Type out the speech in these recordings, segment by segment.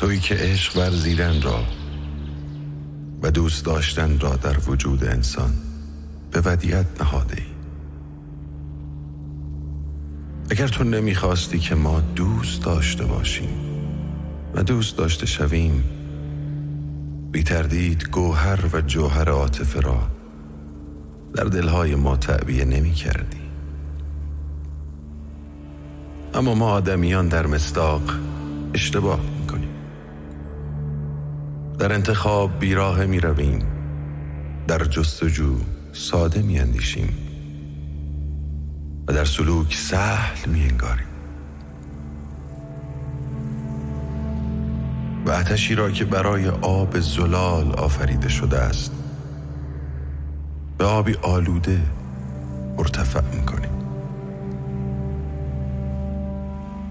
توی که عشق ورزیدن را و دوست داشتن را در وجود انسان به ودیت نهاده ای اگر تو نمیخواستی که ما دوست داشته باشیم و دوست داشته شویم بی تردید گوهر و جوهر عاطفه را در دلهای ما تعبیه نمی کردی. اما ما آدمیان در مستاق اشتباه در انتخاب بیراه می رویم. در جستجو ساده می اندیشیم. و در سلوک سهل می انگاریم. و اتشی را که برای آب زلال آفریده شده است به آبی آلوده مرتفع میکنیم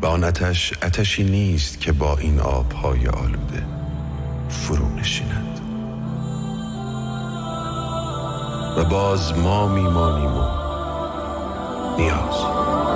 و آن اتش اتشی نیست که با این آبهای آلوده فرو نشیند و باز ما میمانیم نیاز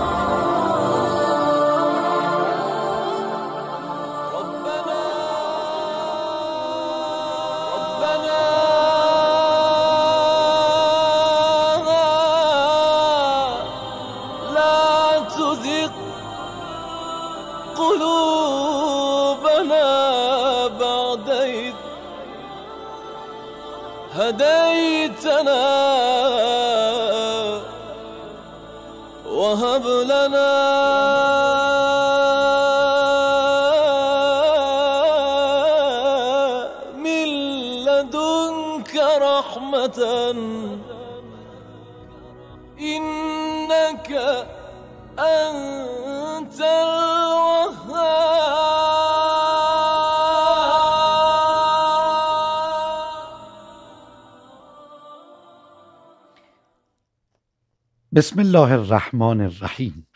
بسم الله الرحمن الرحیم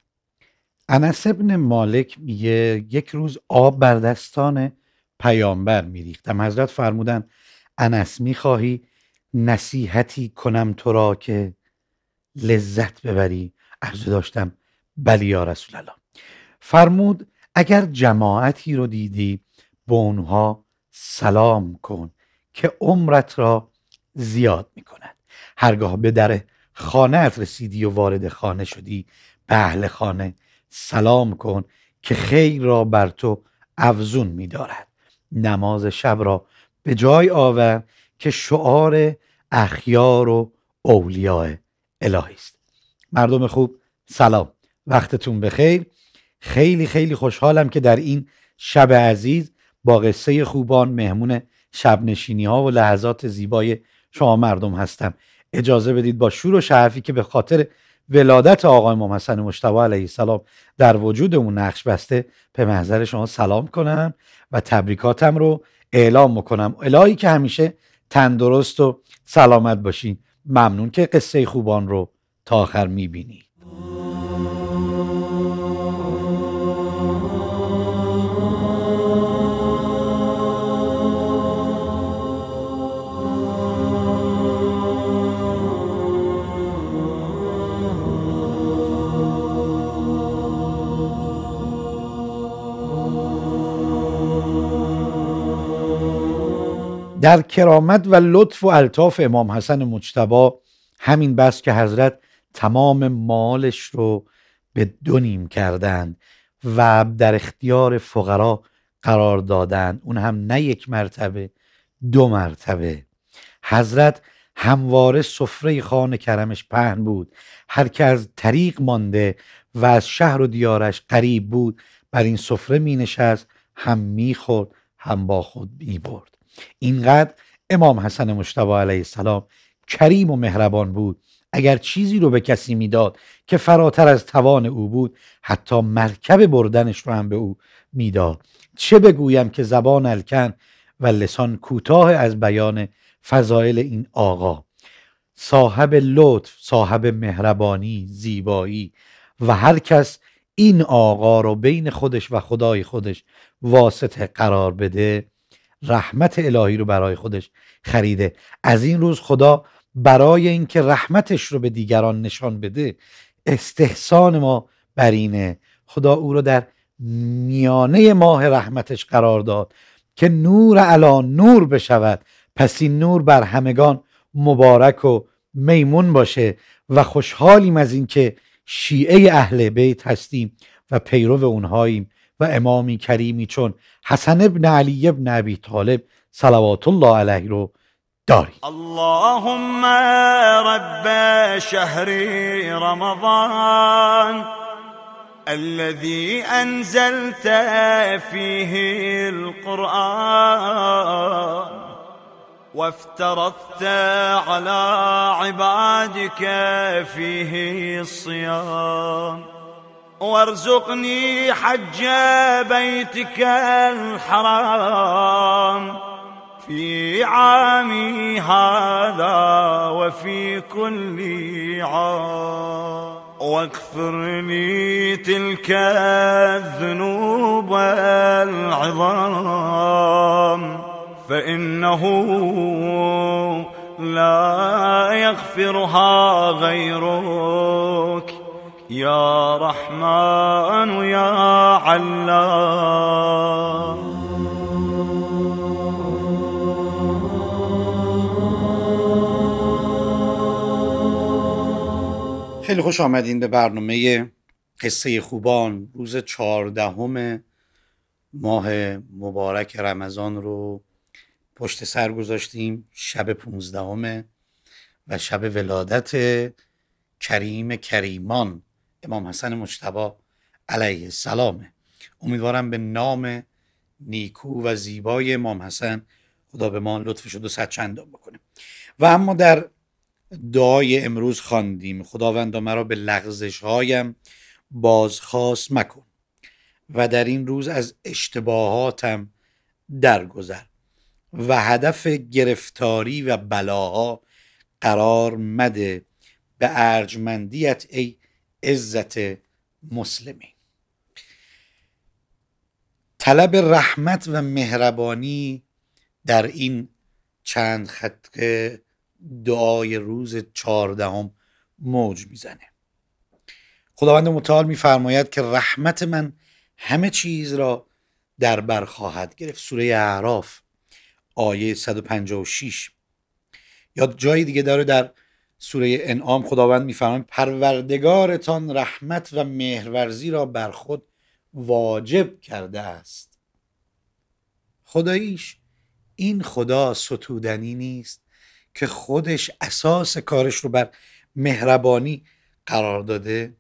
انس ابن مالک میگه یک روز آب بر دستان پیامبر میریختم حضرت فرمودن انس میخواهی نصیحتی کنم تو را که لذت ببری عرض داشتم بلی یا رسول الله فرمود اگر جماعتی رو دیدی به اونها سلام کن که عمرت را زیاد میکند هرگاه به در خانت رسیدی و وارد خانه شدی به اهل خانه سلام کن که خیر را بر تو افزون می نماز شب را به جای آور که شعار اخیار و اولیاء الهی است مردم خوب سلام وقتتون بخیر خیلی خیلی خوشحالم که در این شب عزیز با قصه خوبان مهمون شب ها و لحظات زیبای شما مردم هستم اجازه بدید با شور و شرفی که به خاطر ولادت آقای امام حسن مشتبه علیه السلام در وجودمون نقش بسته به محضر شما سلام کنم و تبریکاتم رو اعلام میکنم الهی که همیشه تندرست و سلامت باشین ممنون که قصه خوبان رو تا آخر میبینید در کرامت و لطف و الطاف امام حسن مجتبا همین بس که حضرت تمام مالش رو به دو نیم کردند و در اختیار فقرا قرار دادند اون هم نه یک مرتبه دو مرتبه حضرت همواره سفره خان کرمش پهن بود هر که از طریق مانده و از شهر و دیارش قریب بود بر این سفره می نشست هم می خورد هم با خود می برد اینقدر امام حسن مشتبه علیه السلام کریم و مهربان بود اگر چیزی رو به کسی میداد که فراتر از توان او بود حتی مرکب بردنش رو هم به او میداد چه بگویم که زبان الکن و لسان کوتاه از بیان فضایل این آقا صاحب لطف صاحب مهربانی زیبایی و هر کس این آقا رو بین خودش و خدای خودش واسطه قرار بده رحمت الهی رو برای خودش خریده از این روز خدا برای اینکه رحمتش رو به دیگران نشان بده استحسان ما بر اینه خدا او رو در میانه ماه رحمتش قرار داد که نور الان نور بشود پس این نور بر همگان مبارک و میمون باشه و خوشحالیم از اینکه شیعه اهل بیت هستیم و پیرو اونهاییم و امامی کریمی چون حسن ابن علی ابن ابی طالب صلوات الله علیه رو داری. اللهم رب شهر رمضان الذي انزلت فيه القرآن وافترضت على عبادك فيه الصيام وارزقني حج بيتك الحرام في عامي هذا وفي كل عام واكثر لي تلك الذنوب العظام فإنه لا يغفرها غيرك یا رحمن یا علام خیلی خوش آمدین به برنامه قصه خوبان روز چهاردهم ماه مبارک رمضان رو پشت سر گذاشتیم شب پونزدهم و شب ولادت کریم کریمان امام حسن مجتبا علیه السلامه امیدوارم به نام نیکو و زیبای امام حسن خدا به ما لطف رو و صد چندان بکنه و اما در دعای امروز خواندیم خداوندا مرا به لغزش هایم بازخواست مکن و در این روز از اشتباهاتم درگذر و هدف گرفتاری و بلاها قرار مده به ارجمندیت ای عزت مسلمی طلب رحمت و مهربانی در این چند خط دعای روز چهاردهم موج میزنه خداوند متعال میفرماید که رحمت من همه چیز را در بر خواهد گرفت سوره اعراف آیه 156 یا جای دیگه داره در سوره انعام خداوند میفرماید پروردگارتان رحمت و مهرورزی را بر خود واجب کرده است خداییش این خدا ستودنی نیست که خودش اساس کارش رو بر مهربانی قرار داده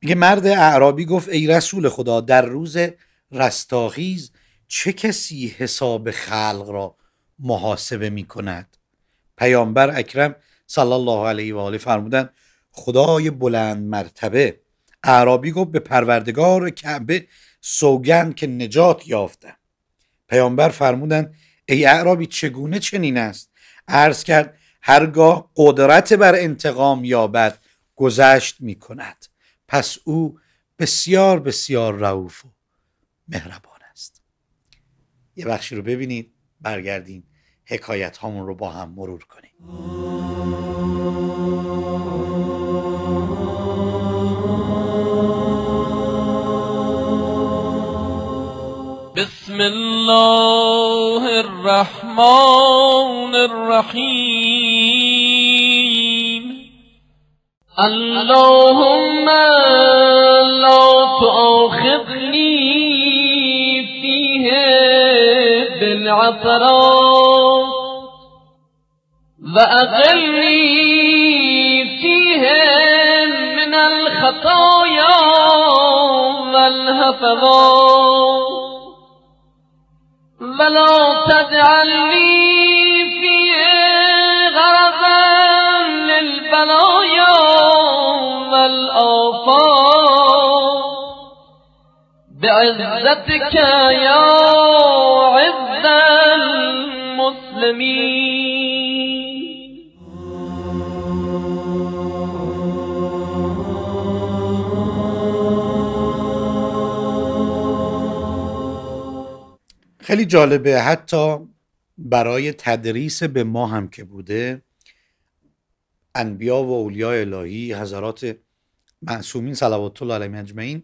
میگه مرد اعرابی گفت ای رسول خدا در روز رستاخیز چه کسی حساب خلق را محاسبه می کند پیامبر اکرم صلی الله علیه و آله فرمودن خدای بلند مرتبه اعرابی گفت به پروردگار کعبه سوگند که نجات یافتم پیامبر فرمودند ای اعرابی چگونه چنین است عرض کرد هرگاه قدرت بر انتقام یابد گذشت می کند پس او بسیار بسیار رعوف و مهربان است یه بخشی رو ببینید برگردیم حکایت هامون رو با هم مرور کنیم بسم الله الرحمن الرحیم اللهم لا تؤاخذنی بن عطران وأقلني فيهن من الخطايا والهفظان ولا تجعلني فيها غرضا للبلايا والآفاق بعزتك يا عز خیلی جالبه حتی برای تدریس به ما هم که بوده انبیا و اولیا الهی حضرات معصومین صلوات الله علیهم اجمعین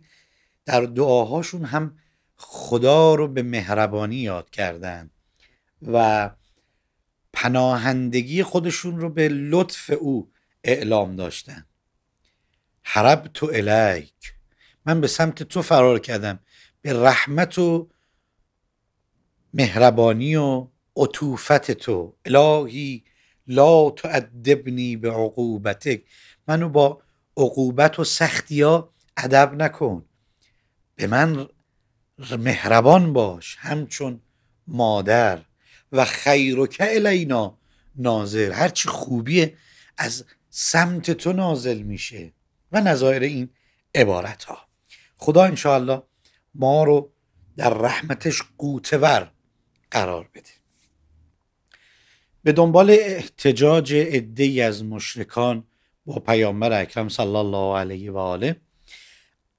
در دعاهاشون هم خدا رو به مهربانی یاد کردن و پناهندگی خودشون رو به لطف او اعلام داشتن حرب تو الیک من به سمت تو فرار کردم به رحمت و مهربانی و عطوفت تو الهی لا ادبنی به عقوبتک منو با عقوبت و سختی ها ادب نکن به من مهربان باش همچون مادر و خیرک الینا ناظر هرچی خوبیه از سمت تو نازل میشه و نظایر این عبارت ها خدا انشاءالله ما رو در رحمتش قوتور قرار بده به دنبال احتجاج عده از مشرکان با پیامبر اکرم صلی الله علیه و آله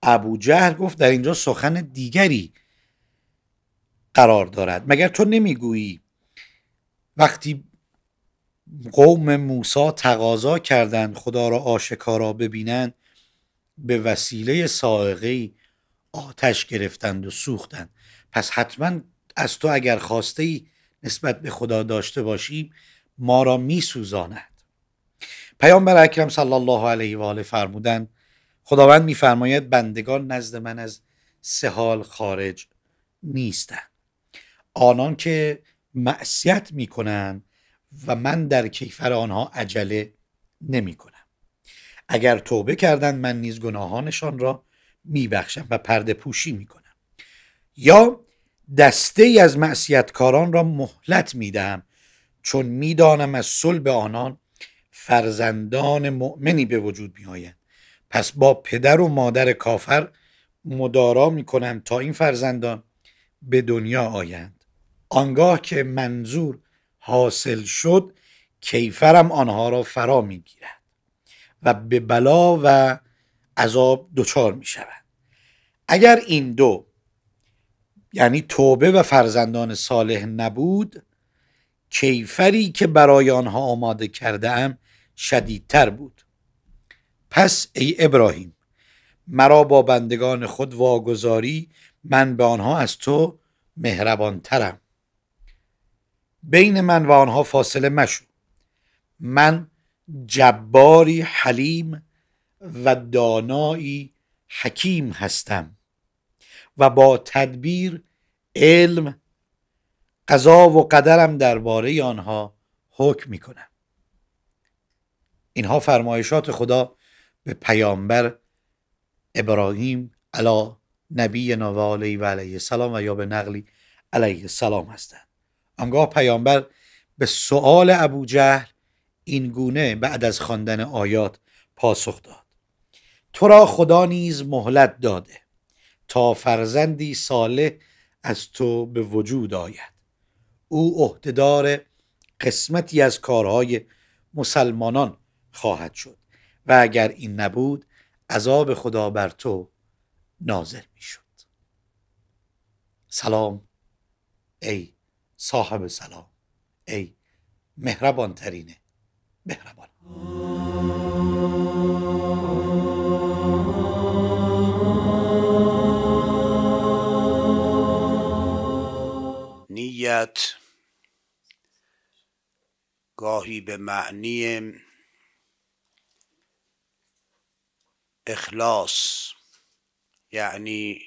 ابو جهر گفت در اینجا سخن دیگری قرار دارد مگر تو نمیگویی وقتی قوم موسا تقاضا کردند خدا را آشکارا ببینند به وسیله سائقه آتش گرفتند و سوختند پس حتما از تو اگر خواسته ای نسبت به خدا داشته باشیم ما را میسوزاند پیامبر اکرم صلی الله علیه و آله فرمودند خداوند میفرماید بندگان نزد من از سه حال خارج نیستند آنان که معصیت میکنن و من در کیفر آنها عجله نمیکنم اگر توبه کردند من نیز گناهانشان را میبخشم و پرده پوشی میکنم یا دسته ای از معصیتکاران را مهلت میدهم چون میدانم از صلب آنان فرزندان مؤمنی به وجود میآیند پس با پدر و مادر کافر مدارا میکنم تا این فرزندان به دنیا آیند آنگاه که منظور حاصل شد کیفرم آنها را فرا میگیرد و به بلا و عذاب دچار می شود اگر این دو یعنی توبه و فرزندان صالح نبود کیفری که برای آنها آماده کرده ام شدیدتر بود پس ای ابراهیم مرا با بندگان خود واگذاری من به آنها از تو مهربانترم بین من و آنها فاصله مشو من جباری حلیم و دانایی حکیم هستم و با تدبیر علم قضا و قدرم درباره آنها حکم می کنم اینها فرمایشات خدا به پیامبر ابراهیم علی نبی نوالی و علیه السلام و یا به نقلی علیه السلام هستند آنگاه پیامبر به سؤال ابو جهل این گونه بعد از خواندن آیات پاسخ داد تو را خدا نیز مهلت داده تا فرزندی صالح از تو به وجود آید او عهدهدار قسمتی از کارهای مسلمانان خواهد شد و اگر این نبود عذاب خدا بر تو نازل میشد سلام ای صاحب سلام ای مهربان ترینه مهربان نیت گاهی به معنی اخلاص یعنی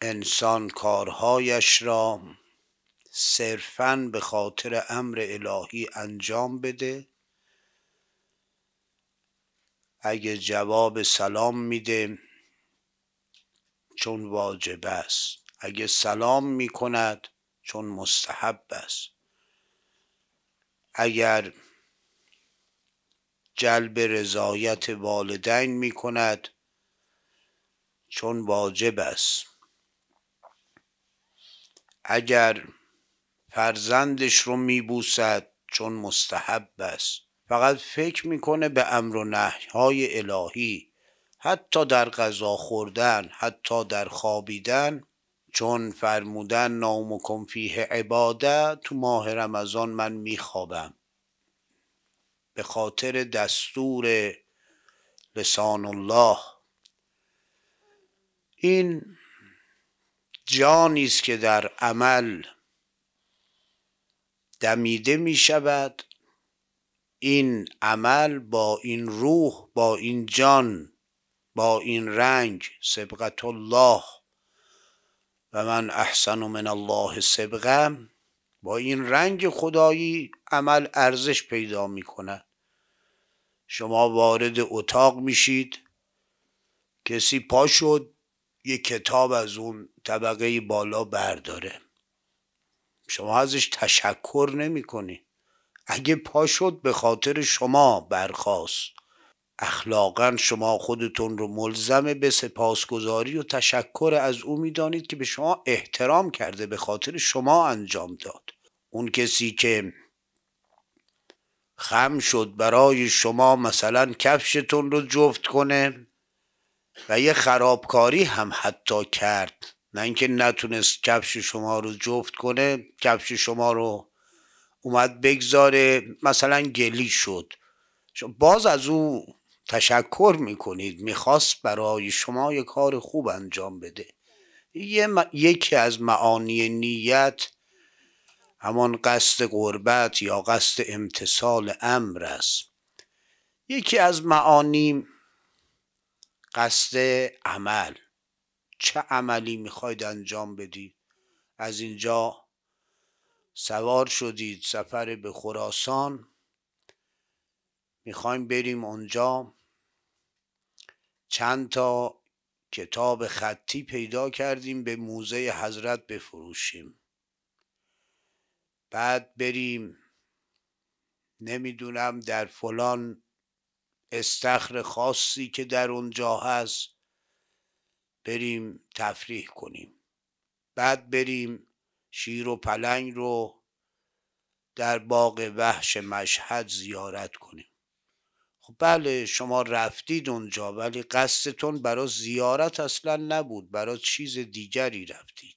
انسان کارهایش را صرفا به خاطر امر الهی انجام بده اگه جواب سلام میده چون واجب است اگه سلام میکند چون مستحب است اگر جلب رضایت والدین میکند چون واجب است اگر فرزندش رو میبوسد چون مستحب است فقط فکر میکنه به امر و های الهی حتی در غذا خوردن حتی در خوابیدن چون فرمودن و کنفیه عباده تو ماه رمضان من میخوابم به خاطر دستور لسان الله این جانی است که در عمل دمیده می شود این عمل با این روح با این جان با این رنگ سبقت الله و من احسن من الله سبقم با این رنگ خدایی عمل ارزش پیدا می کند شما وارد اتاق میشید کسی پا شد کتاب از اون طبقه بالا برداره شما ازش تشکر نمی کنی. اگه پا شد به خاطر شما برخواست اخلاقا شما خودتون رو ملزم به سپاسگزاری و تشکر از او میدانید که به شما احترام کرده به خاطر شما انجام داد اون کسی که خم شد برای شما مثلا کفشتون رو جفت کنه و یه خرابکاری هم حتی کرد نه اینکه نتونست کفش شما رو جفت کنه کفش شما رو اومد بگذاره مثلا گلی شد باز از او تشکر میکنید میخواست برای شما یه کار خوب انجام بده یکی از معانی نیت همان قصد قربت یا قصد امتصال امر است یکی از معانی قصد عمل چه عملی میخواید انجام بدید از اینجا سوار شدید سفر به خراسان میخوایم بریم اونجا چند تا کتاب خطی پیدا کردیم به موزه حضرت بفروشیم بعد بریم نمیدونم در فلان استخر خاصی که در اونجا هست بریم تفریح کنیم بعد بریم شیر و پلنگ رو در باغ وحش مشهد زیارت کنیم خب بله شما رفتید اونجا ولی قصدتون برای زیارت اصلا نبود برای چیز دیگری رفتید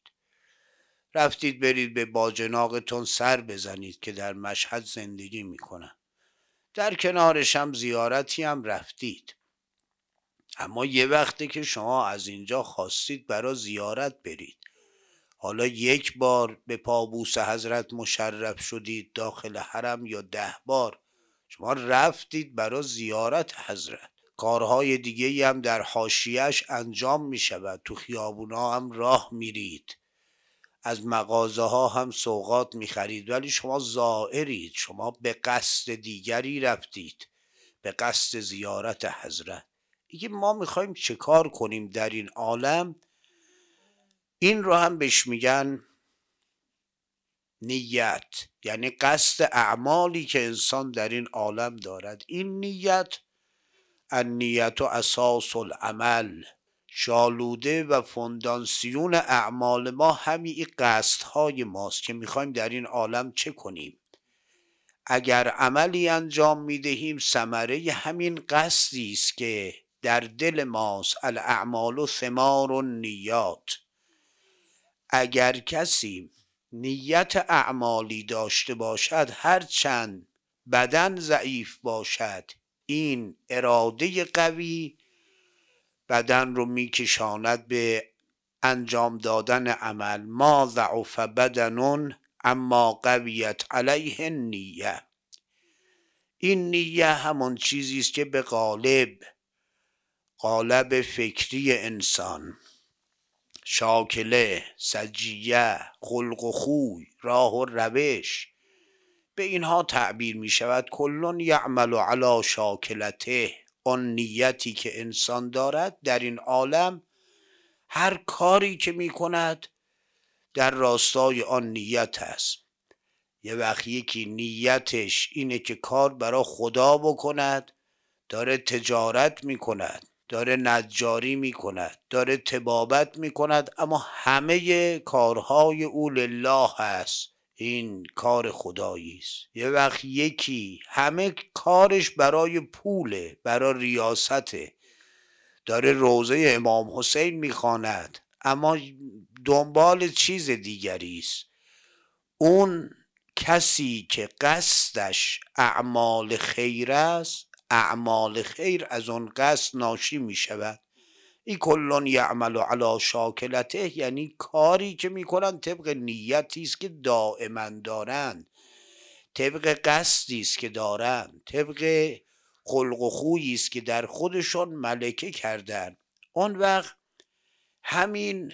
رفتید برید به باجناقتون سر بزنید که در مشهد زندگی میکنن در کنارشم هم زیارتی هم رفتید اما یه وقتی که شما از اینجا خواستید برا زیارت برید حالا یک بار به پابوس حضرت مشرف شدید داخل حرم یا ده بار شما رفتید برا زیارت حضرت کارهای دیگه هم در حاشیهش انجام می شود تو خیابونا هم راه میرید از مغازه ها هم سوقات می خرید ولی شما زائرید شما به قصد دیگری رفتید به قصد زیارت حضرت دیگه ما میخوایم کار کنیم در این عالم این رو هم بهش میگن نیت یعنی قصد اعمالی که انسان در این عالم دارد این نیت نیت و اساس العمل شالوده و فوندانسیون اعمال ما همین های ماست که میخوایم در این عالم چه کنیم اگر عملی انجام میدهیم ثمره همین قصدی است که در دل ماست الاعمال و ثمار و نیات اگر کسی نیت اعمالی داشته باشد هرچند بدن ضعیف باشد این اراده قوی بدن رو میکشاند به انجام دادن عمل ما ضعف بدنون اما قویت علیه نیه این نیه همون چیزی است که به غالب قالب فکری انسان شاکله سجیه خلق و خوی راه و روش به اینها تعبیر می شود کلون یعمل علی شاکلته آن نیتی که انسان دارد در این عالم هر کاری که می کند در راستای آن نیت است یه وقت یکی نیتش اینه که کار برا خدا بکند داره تجارت می کند داره نجاری می کند داره تبابت می کند اما همه کارهای او لله است این کار خدایی است یه وقت یکی همه کارش برای پوله برای ریاسته داره روزه امام حسین میخواند اما دنبال چیز دیگری است اون کسی که قصدش اعمال خیر است اعمال خیر از آن قصد ناشی می شود این کلون یعمل علی شاکلته یعنی کاری که کنند طبق نیتی است که دائما دارند طبق قصدی است که دارند طبق خلق و خویی است که در خودشان ملکه کردند اون وقت همین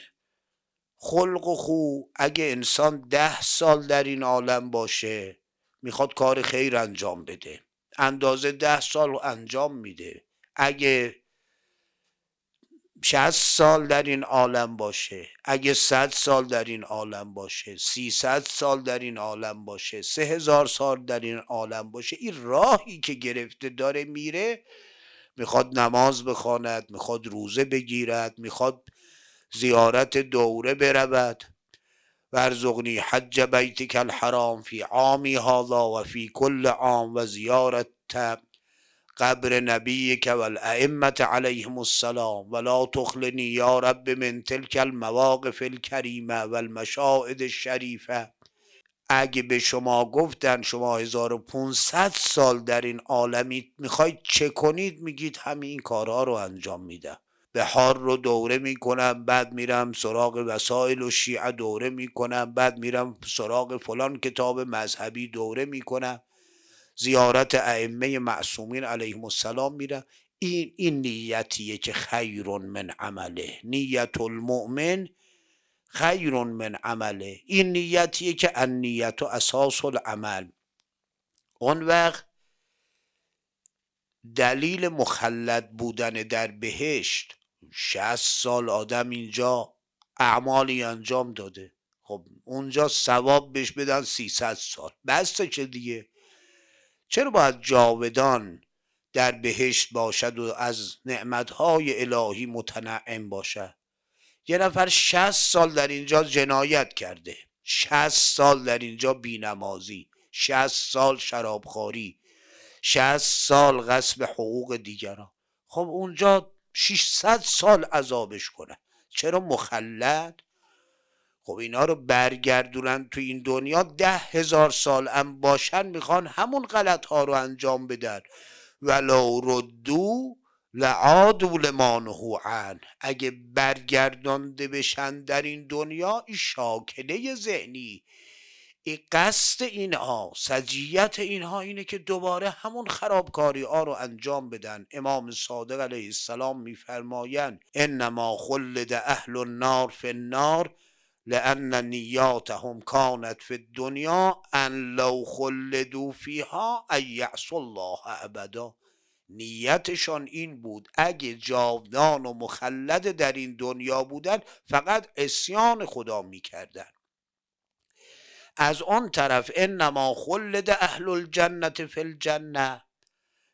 خلق و خو اگه انسان ده سال در این عالم باشه میخواد کار خیر انجام بده اندازه ده سال رو انجام میده اگه شهست سال در این عالم باشه اگه صد سال در این عالم باشه سیصد سال در این عالم باشه سه هزار سال در این عالم باشه این راهی که گرفته داره میره میخواد نماز بخواند میخواد روزه بگیرد میخواد زیارت دوره برود ورزغنی حج بیتک الحرام فی عامی هذا و فی کل عام و زیارت قبر نبیک و الائمت علیهم السلام ولا تخلنی یا رب من تلک المواقف الکریمه و المشاهد الشریفه اگه به شما گفتن شما 1500 سال در این عالمید میخواید چه کنید میگید همین کارها رو انجام میده بهار رو دوره میکنم بعد میرم سراغ وسایل و شیعه دوره میکنم بعد میرم سراغ فلان کتاب مذهبی دوره میکنم زیارت ائمه معصومین علیهم السلام میرم این این نیتیه که خیر من عمله نیت المؤمن خیر من عمله این نیتیه که نیت و اساس العمل اون وقت دلیل مخلد بودن در بهشت شهست سال آدم اینجا اعمالی انجام داده خب اونجا ثواب بهش بدن سیصد سال بسته که دیگه چرا باید جاودان در بهشت باشد و از نعمتهای الهی متنعم باشد یه نفر شست سال در اینجا جنایت کرده شست سال در اینجا بینمازی شست سال شرابخوری شست سال غصب حقوق دیگران خب اونجا 600 سال عذابش کنن چرا مخلد خب اینا رو برگردونن تو این دنیا ده هزار سال هم باشن میخوان همون غلط ها رو انجام بدن ولو ردو لعادو لمانهو عن اگه برگردانده بشن در این دنیا این شاکله ذهنی ای قصد اینها سجیت اینها اینه که دوباره همون خرابکاری ها رو انجام بدن امام صادق علیه السلام میفرمایند انما خلد اهل النار فی النار لان نیاتهم کانت فی الدنیا ان لو خلدو فیها ان یعصوا الله ابدا نیتشان این بود اگه جاودان و مخلد در این دنیا بودن فقط اسیان خدا میکردن از اون طرف انما خلد اهل الجنت فی الجنه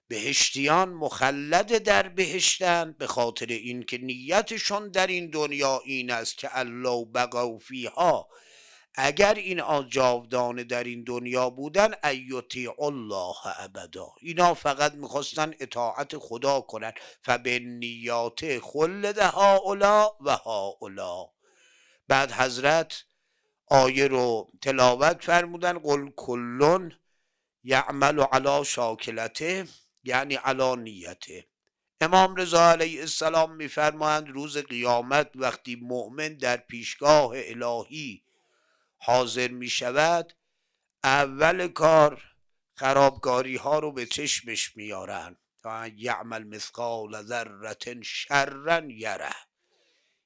بهشتیان مخلد در بهشتن به خاطر اینکه نیتشون در این دنیا این است که الله بقوا فیها اگر این جاودانه در این دنیا بودن ایتی الله ابدا اینا فقط میخواستن اطاعت خدا کنن فبه نیات خلد اولا و ها اولا بعد حضرت آیه رو تلاوت فرمودن قل کلون یعمل علا شاکلته یعنی علا نیته امام رضا علیه السلام میفرمایند روز قیامت وقتی مؤمن در پیشگاه الهی حاضر می شود اول کار خرابکاری ها رو به چشمش میارن تا یعمل مثقال ذره شرا یره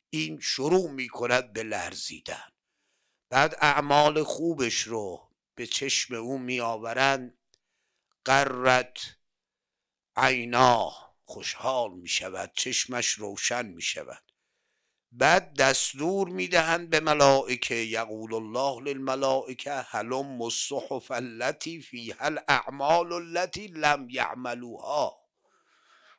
این شروع می کند به لرزیدن بعد اعمال خوبش رو به چشم او میآورند قرت عینا خوشحال می شود چشمش روشن می شود بعد دستور می دهند به ملائکه یقول الله للملائکه هلم مصحف التی هل الاعمال التی لم یعملوها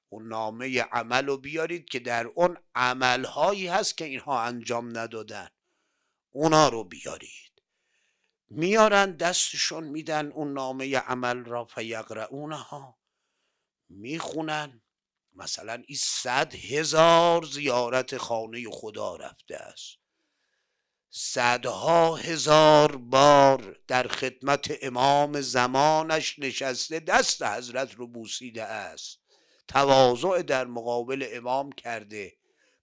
اون نامه عمل بیارید که در اون عملهایی هست که اینها انجام ندادن اونا رو بیارید میارن دستشون میدن اون نامه عمل را فیقرعونها میخونن مثلا این صد هزار زیارت خانه خدا رفته است صدها هزار بار در خدمت امام زمانش نشسته دست حضرت رو بوسیده است تواضع در مقابل امام کرده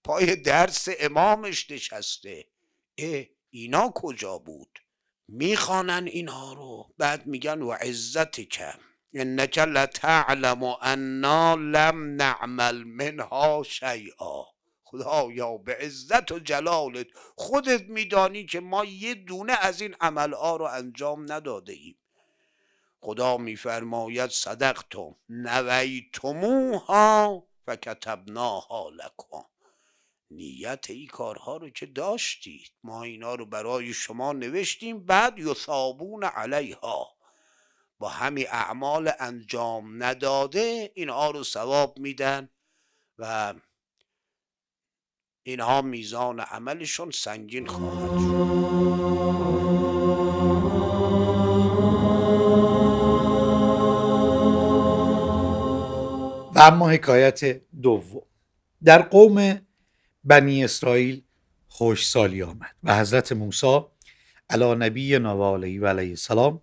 پای درس امامش نشسته اه اینا کجا بود میخوانن اینها رو بعد میگن و عزت که انک لتعلم انا لم نعمل منها شیئا خدا یا به عزت و جلالت خودت میدانی که ما یه دونه از این عملها رو انجام نداده ایم خدا میفرماید صدقتم نویتموها و کتبناها لکم نیت ای کارها رو که داشتید ما اینا رو برای شما نوشتیم بعد یصابون علیها با همی اعمال انجام نداده اینا رو ثواب میدن و اینها میزان عملشون سنگین خواهد شد و اما حکایت دوم در قوم بنی اسرائیل خوش سالی آمد و حضرت موسی علا نبی نوالی و علیه السلام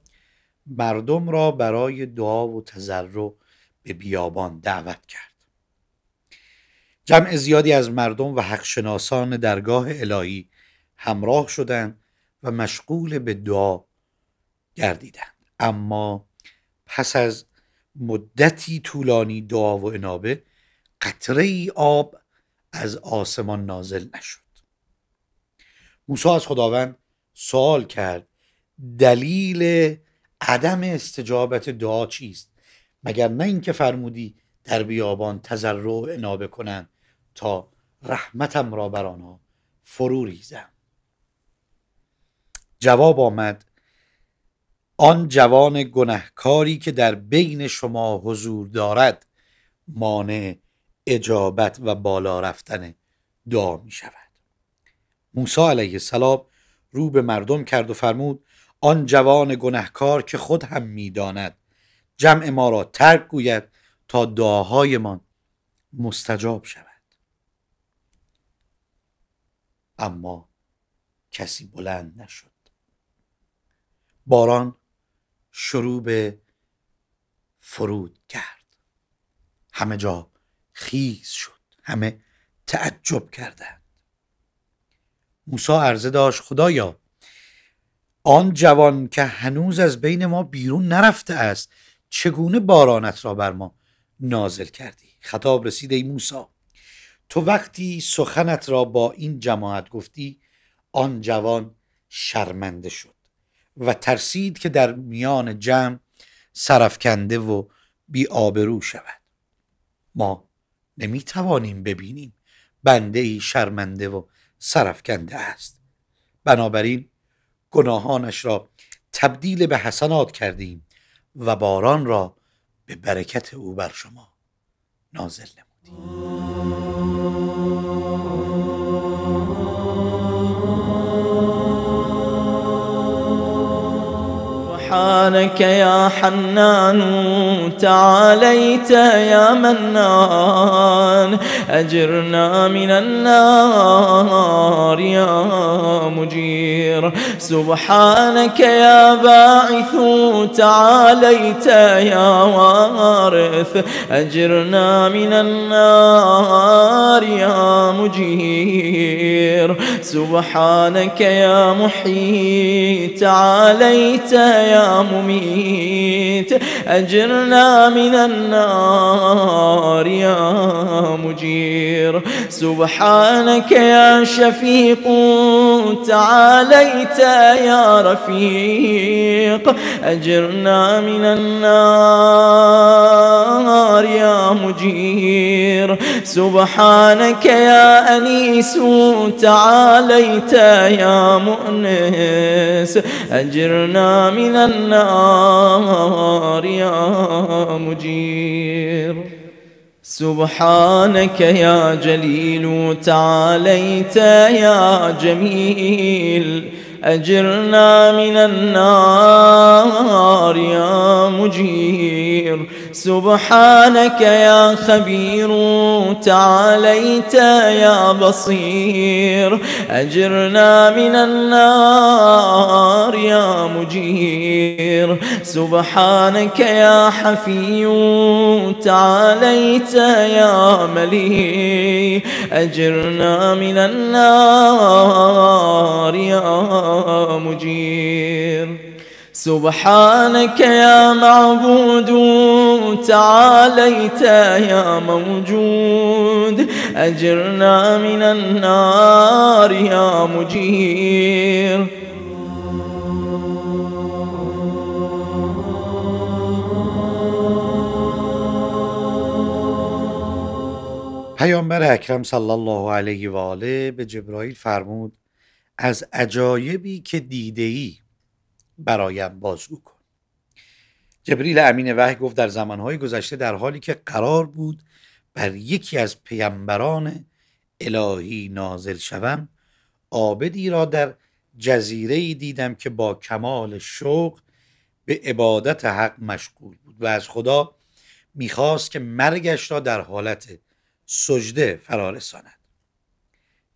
مردم را برای دعا و تضرع به بیابان دعوت کرد جمع زیادی از مردم و حقشناسان درگاه الهی همراه شدند و مشغول به دعا گردیدند اما پس از مدتی طولانی دعا و انابه قطره ای آب از آسمان نازل نشد موسی از خداوند سوال کرد دلیل عدم استجابت دعا چیست مگر نه اینکه فرمودی در بیابان تزرع و انابه کنند تا رحمتم را بر آنها فرو ریزم جواب آمد آن جوان گنهکاری که در بین شما حضور دارد مانع اجابت و بالا رفتن دعا می شود موسی علیه السلام رو به مردم کرد و فرمود آن جوان گنهکار که خود هم میداند جمع ما را ترک گوید تا دعاهایمان مستجاب شود اما کسی بلند نشد باران شروع به فرود کرد همه جا خیز شد همه تعجب کرده موسا عرضه داشت خدایا آن جوان که هنوز از بین ما بیرون نرفته است چگونه بارانت را بر ما نازل کردی خطاب رسید ای موسا تو وقتی سخنت را با این جماعت گفتی آن جوان شرمنده شد و ترسید که در میان جمع سرفکنده و بی آبرو شود ما توانیم ببینیم بنده ای شرمنده و سرفکنده است بنابراین گناهانش را تبدیل به حسنات کردیم و باران را به برکت او بر شما نازل نمودیم سبحانك يا حنان تعاليت يا منان أجرنا من النار يا مجير سبحانك يا باعث تعاليت يا وارث أجرنا من النار يا مجير سبحانك يا محيي تعاليت يا مميت أجرنا من النار يا مجير سبحانك يا شفيق تعاليت يا رفيق أجرنا من النار يا مجير سبحانك يا أنيس تعاليت يا مؤنس أجرنا من النار النار يا مجير سبحانك يا جليل تعاليت يا جميل أجرنا من النار يا مجير سبحانك يا خبير تعاليت يا بصير أجرنا من النار يا مجير سبحانك يا حفي تعاليت يا ملي أجرنا من النار يا مجير سبحانك يا معبود تعاليت يا موجود أجرنا من النار يا مجير پیامبر اکرم صلی الله علیه و آله به جبرائیل فرمود از عجایبی که دیده ای برایم بازگو کن جبریل امین وحی گفت در زمانهای گذشته در حالی که قرار بود بر یکی از پیامبران الهی نازل شوم عابدی را در جزیره ای دیدم که با کمال شوق به عبادت حق مشغول بود و از خدا میخواست که مرگش را در حالت سجده فرارساند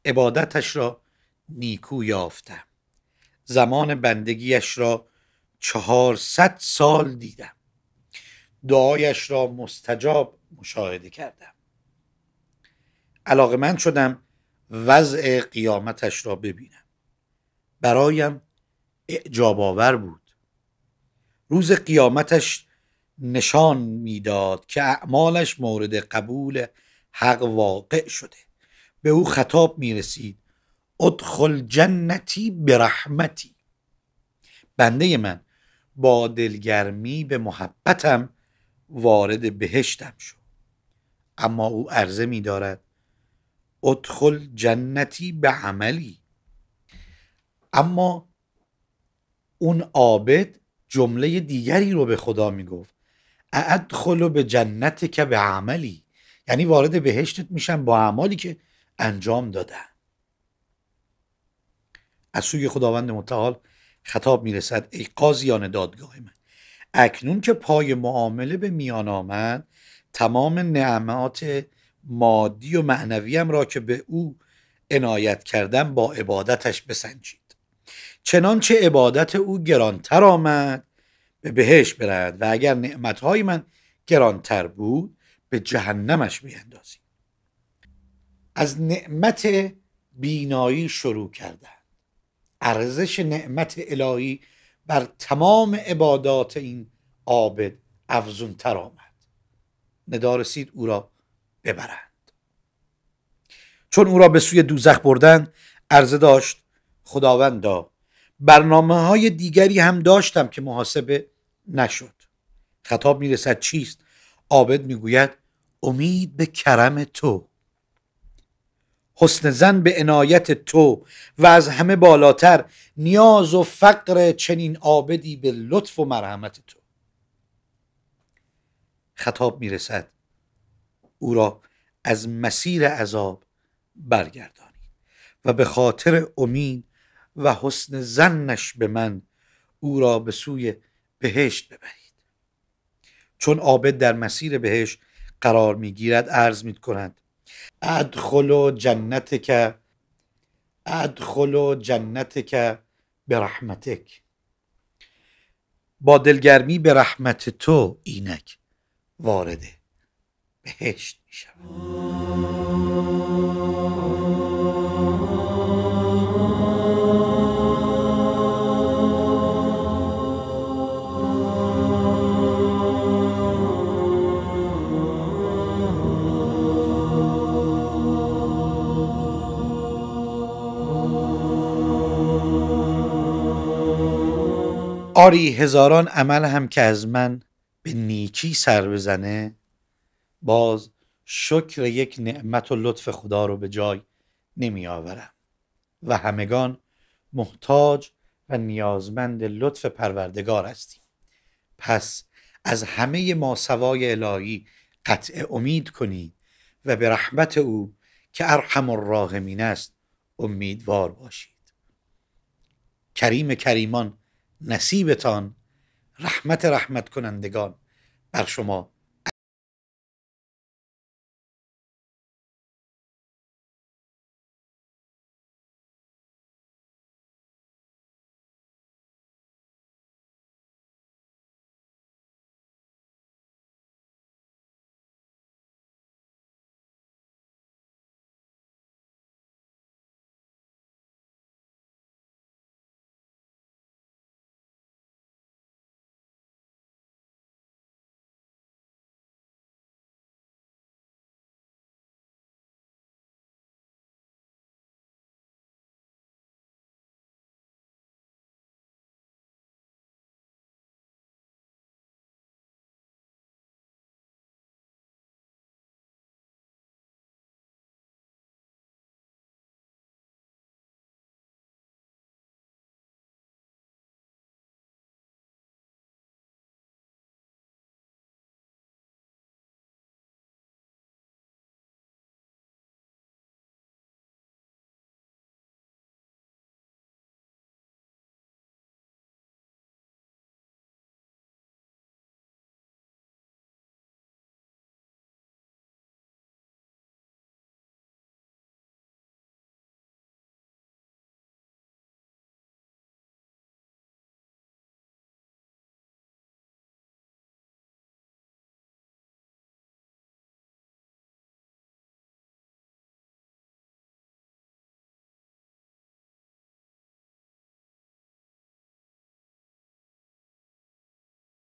عبادتش را نیکو یافتم زمان بندگیش را چهارصد سال دیدم دعایش را مستجاب مشاهده کردم من شدم وضع قیامتش را ببینم برایم اعجاب آور بود روز قیامتش نشان میداد که اعمالش مورد قبول حق واقع شده به او خطاب می رسید ادخل جنتی به رحمتی بنده من با دلگرمی به محبتم وارد بهشتم شد اما او عرضه می دارد ادخل جنتی به عملی اما اون عابد جمله دیگری رو به خدا می گفت ادخل به جنت که به عملی یعنی وارد بهشتت میشم با اعمالی که انجام دادم از سوی خداوند متعال خطاب میرسد ای قاضیان دادگاه من اکنون که پای معامله به میان آمد تمام نعمات مادی و معنویم را که به او عنایت کردم با عبادتش بسنجید چنانچه عبادت او گرانتر آمد به بهش برد و اگر نعمتهای من گرانتر بود به جهنمش بیاندازید از نعمت بینایی شروع کردن ارزش نعمت الهی بر تمام عبادات این عابد افزون تر آمد ندا او را ببرند چون او را به سوی دوزخ بردن عرضه داشت خداوندا برنامه های دیگری هم داشتم که محاسبه نشد خطاب میرسد چیست عابد میگوید امید به کرم تو حسن زن به عنایت تو و از همه بالاتر نیاز و فقر چنین آبدی به لطف و مرحمت تو خطاب میرسد او را از مسیر عذاب برگردانی و به خاطر امین و حسن زنش به من او را به سوی بهشت ببرید چون آبد در مسیر بهشت قرار میگیرد عرض میکند ادخل جنتک ادخل جنتک به رحمتک با دلگرمی به رحمت تو اینک وارد بهشت میشم آری هزاران عمل هم که از من به نیکی سر بزنه باز شکر یک نعمت و لطف خدا رو به جای نمی آورم و همگان محتاج و نیازمند لطف پروردگار هستیم پس از همه ما سوای الهی قطع امید کنید و به رحمت او که ارحم الراحمین است امیدوار باشید کریم کریمان نصیبتان رحمت رحمت کنندگان بر شما